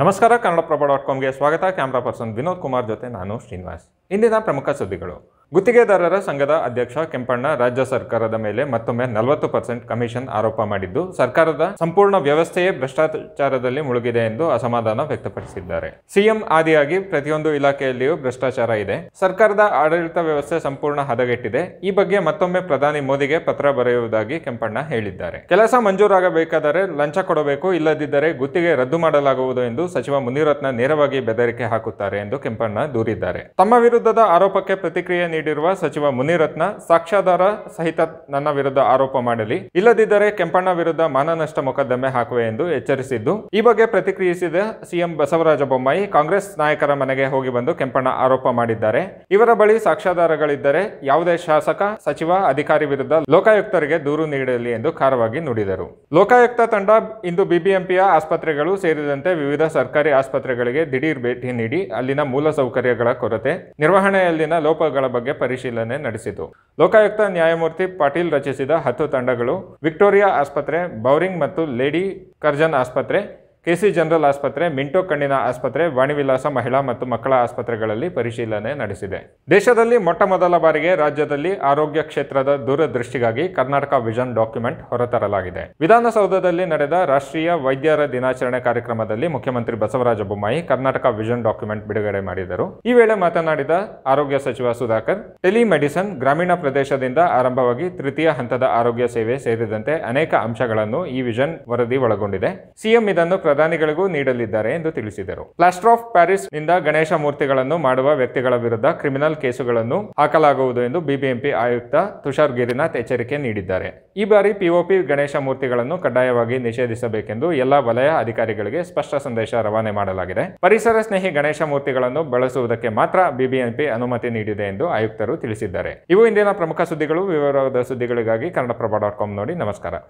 ನಮಸ್ಕಾರ ಕನ್ನಡಪ್ರಭ ಡಾಟ್ ಕಾಮ್ಗೆ ಸ್ವಾಗತ camera person Vinod Kumar ಜೊತೆ ನಾನು ಶ್ರೀನಿವಾಸ್ ಇಂದಿನ ಪ್ರಮುಖ ಸುದ್ದಿಗಳು ಗುತ್ತಿಗೆದಾರರ ಸಂಘದ ಅಧ್ಯಕ್ಷ ಕೆಂಪಣ್ಣ ರಾಜ್ಯ ಸರ್ಕಾರದ ಮೇಲೆ ಮತ್ತೊಮ್ಮೆ ನಲವತ್ತು ಪರ್ಸೆಂಟ್ ಕಮಿಷನ್ ಆರೋಪ ಮಾಡಿದ್ದು ಸರ್ಕಾರದ ಸಂಪೂರ್ಣ ವ್ಯವಸ್ಥೆಯೇ ಭ್ರಷ್ಟಾಚಾರದಲ್ಲಿ ಮುಳುಗಿದೆ ಎಂದು ಅಸಮಾಧಾನ ವ್ಯಕ್ತಪಡಿಸಿದ್ದಾರೆ ಸಿಎಂ ಆದಿಯಾಗಿ ಪ್ರತಿಯೊಂದು ಇಲಾಖೆಯಲ್ಲಿಯೂ ಭ್ರಷ್ಟಾಚಾರ ಇದೆ ಸರ್ಕಾರದ ಆಡಳಿತ ವ್ಯವಸ್ಥೆ ಸಂಪೂರ್ಣ ಹದಗೆಟ್ಟಿದೆ ಈ ಬಗ್ಗೆ ಮತ್ತೊಮ್ಮೆ ಪ್ರಧಾನಿ ಮೋದಿಗೆ ಪತ್ರ ಬರೆಯುವುದಾಗಿ ಕೆಂಪಣ್ಣ ಹೇಳಿದ್ದಾರೆ ಕೆಲಸ ಮಂಜೂರಾಗಬೇಕಾದರೆ ಲಂಚ ಕೊಡಬೇಕು ಇಲ್ಲದಿದ್ದರೆ ಗುತ್ತಿಗೆ ರದ್ದು ಮಾಡಲಾಗುವುದು ಎಂದು ಸಚಿವ ಮುನಿರತ್ನ ನೇರವಾಗಿ ಬೆದರಿಕೆ ಹಾಕುತ್ತಾರೆ ಎಂದು ಕೆಂಪಣ್ಣ ದೂರಿದ್ದಾರೆ ತಮ್ಮ ವಿರುದ್ಧದ ಆರೋಪಕ್ಕೆ ಪ್ರತಿಕ್ರಿಯೆ ನೀಡಿರುವ ಸಚಿವ ಮುನಿರತ್ನ ಸಾಕ್ಷ್ಯಾಧಾರ ಸಹಿತ ನನ್ನ ವಿರುದ್ಧ ಆರೋಪ ಮಾಡಲಿ ಇಲ್ಲದಿದ್ದರೆ ಕೆಂಪಣ್ಣ ವಿರುದ್ಧ ಮಾನನಷ್ಟ ಮೊಕದ್ದಮೆ ಹಾಕುವೆ ಎಂದು ಎಚ್ಚರಿಸಿದ್ದು ಈ ಬಗ್ಗೆ ಪ್ರತಿಕ್ರಿಯಿಸಿದ ಸಿಎಂ ಬಸವರಾಜ ಬೊಮ್ಮಾಯಿ ಕಾಂಗ್ರೆಸ್ ನಾಯಕರ ಮನೆಗೆ ಹೋಗಿ ಬಂದು ಕೆಂಪಣ್ಣ ಆರೋಪ ಮಾಡಿದ್ದಾರೆ ಇವರ ಬಳಿ ಸಾಕ್ಷ್ಯಾಧಾರಗಳಿದ್ದರೆ ಯಾವುದೇ ಶಾಸಕ ಸಚಿವ ಅಧಿಕಾರಿ ವಿರುದ್ಧ ಲೋಕಾಯುಕ್ತರಿಗೆ ದೂರು ನೀಡಲಿ ಎಂದು ಖಾರವಾಗಿ ನುಡಿದರು ಲೋಕಾಯುಕ್ತ ತಂಡ ಇಂದು ಬಿಬಿಎಂಪಿಯ ಆಸ್ಪತ್ರೆಗಳು ಸೇರಿದಂತೆ ವಿವಿಧ ಸರ್ಕಾರಿ ಆಸ್ಪತ್ರೆಗಳಿಗೆ ದಿಢೀರ್ ಭೇಟಿ ನೀಡಿ ಅಲ್ಲಿನ ಮೂಲಸೌಕರ್ಯಗಳ ಕೊರತೆ ನಿರ್ವಹಣೆಯಲ್ಲಿನ ಲೋಪಗಳ ಬಗ್ಗೆ ಬಗ್ಗೆ ಪರಿಶೀಲನೆ ನಡೆಸಿತು ಲೋಕಾಯುಕ್ತ ನ್ಯಾಯಮೂರ್ತಿ ಪಾಟೀಲ್ ರಚಿಸಿದ ಹತ್ತು ತಂಡಗಳು ವಿಕ್ಟೋರಿಯಾ ಆಸ್ಪತ್ರೆ ಬೌರಿಂಗ್ ಮತ್ತು ಲೇಡಿ ಕರ್ಜನ್ ಆಸ್ಪತ್ರೆ ಸಿ ಜನರಲ್ ಆಸ್ಪತ್ರೆ ಮಿಂಟೋ ಕಣ್ಣಿನ ಆಸ್ಪತ್ರೆ ವಾಣಿವಿಲಾಸ ಮಹಿಳಾ ಮತ್ತು ಮಕ್ಕಳ ಆಸ್ಪತ್ರೆಗಳಲ್ಲಿ ಪರಿಶೀಲನೆ ನಡೆಸಿದೆ ದೇಶದಲ್ಲಿ ಮೊಟ್ಟ ಮೊದಲ ಬಾರಿಗೆ ರಾಜ್ಯದಲ್ಲಿ ಆರೋಗ್ಯ ಕ್ಷೇತ್ರದ ದೂರದೃಷ್ಟಿಗಾಗಿ ಕರ್ನಾಟಕ ವಿಷನ್ ಡಾಕ್ಯುಮೆಂಟ್ ಹೊರತರಲಾಗಿದೆ ವಿಧಾನಸೌಧದಲ್ಲಿ ನಡೆದ ರಾಷ್ಟ್ರೀಯ ವೈದ್ಯರ ದಿನಾಚರಣೆ ಕಾರ್ಯಕ್ರಮದಲ್ಲಿ ಮುಖ್ಯಮಂತ್ರಿ ಬಸವರಾಜ ಬೊಮ್ಮಾಯಿ ಕರ್ನಾಟಕ ವಿಷನ್ ಡಾಕ್ಯುಮೆಂಟ್ ಬಿಡುಗಡೆ ಮಾಡಿದರು ಈ ವೇಳೆ ಮಾತನಾಡಿದ ಆರೋಗ್ಯ ಸಚಿವ ಸುಧಾಕರ್ ಟೆಲಿಮೆಡಿಸನ್ ಗ್ರಾಮೀಣ ಪ್ರದೇಶದಿಂದ ಆರಂಭವಾಗಿ ತೃತೀಯ ಹಂತದ ಆರೋಗ್ಯ ಸೇವೆ ಸೇರಿದಂತೆ ಅನೇಕ ಅಂಶಗಳನ್ನು ಈ ವಿಷನ್ ವರದಿ ಒಳಗೊಂಡಿದೆ ಸಿಎಂ ಇದನ್ನು ಪ್ರಧಾನಿಗಳಿಗೂ ನೀಡಲಿದ್ದಾರೆ ಎಂದು ತಿಳಿಸಿದರು ಪ್ಲಾಸ್ಟರ್ ಆಫ್ ಪ್ಯಾರಿಸ್ ನಿಂದ ಗಣೇಶ ಮೂರ್ತಿಗಳನ್ನು ಮಾಡುವ ವ್ಯಕ್ತಿಗಳ ವಿರುದ್ಧ ಕ್ರಿಮಿನಲ್ ಕೇಸುಗಳನ್ನು ಹಾಕಲಾಗುವುದು ಎಂದು ಬಿಬಿಎಂಪಿ ಆಯುಕ್ತ ತುಷಾರ್ ಗಿರಿನಾಥ್ ಎಚ್ಚರಿಕೆ ನೀಡಿದ್ದಾರೆ ಈ ಬಾರಿ ಪಿಒಪಿ ಗಣೇಶ ಮೂರ್ತಿಗಳನ್ನು ಕಡ್ಡಾಯವಾಗಿ ನಿಷೇಧಿಸಬೇಕೆಂದು ಎಲ್ಲಾ ವಲಯ ಅಧಿಕಾರಿಗಳಿಗೆ ಸ್ಪಷ್ಟ ಸಂದೇಶ ರವಾನೆ ಮಾಡಲಾಗಿದೆ ಪರಿಸರ ಸ್ನೇಹಿ ಗಣೇಶ ಮೂರ್ತಿಗಳನ್ನು ಬಳಸುವುದಕ್ಕೆ ಮಾತ್ರ ಬಿಬಿಎಂಪಿ ಅನುಮತಿ ನೀಡಿದೆ ಎಂದು ಆಯುಕ್ತರು ತಿಳಿಸಿದ್ದಾರೆ ಇವು ಇಂದಿನ ಪ್ರಮುಖ ಸುದ್ದಿಗಳು ವಿವರವಾದ ಸುದ್ದಿಗಳಿಗಾಗಿ ಕನ್ನಡಪ್ರಭ ಡಾಟ್ ಕಾಮ್ ನೋಡಿ ನಮಸ್ಕಾರ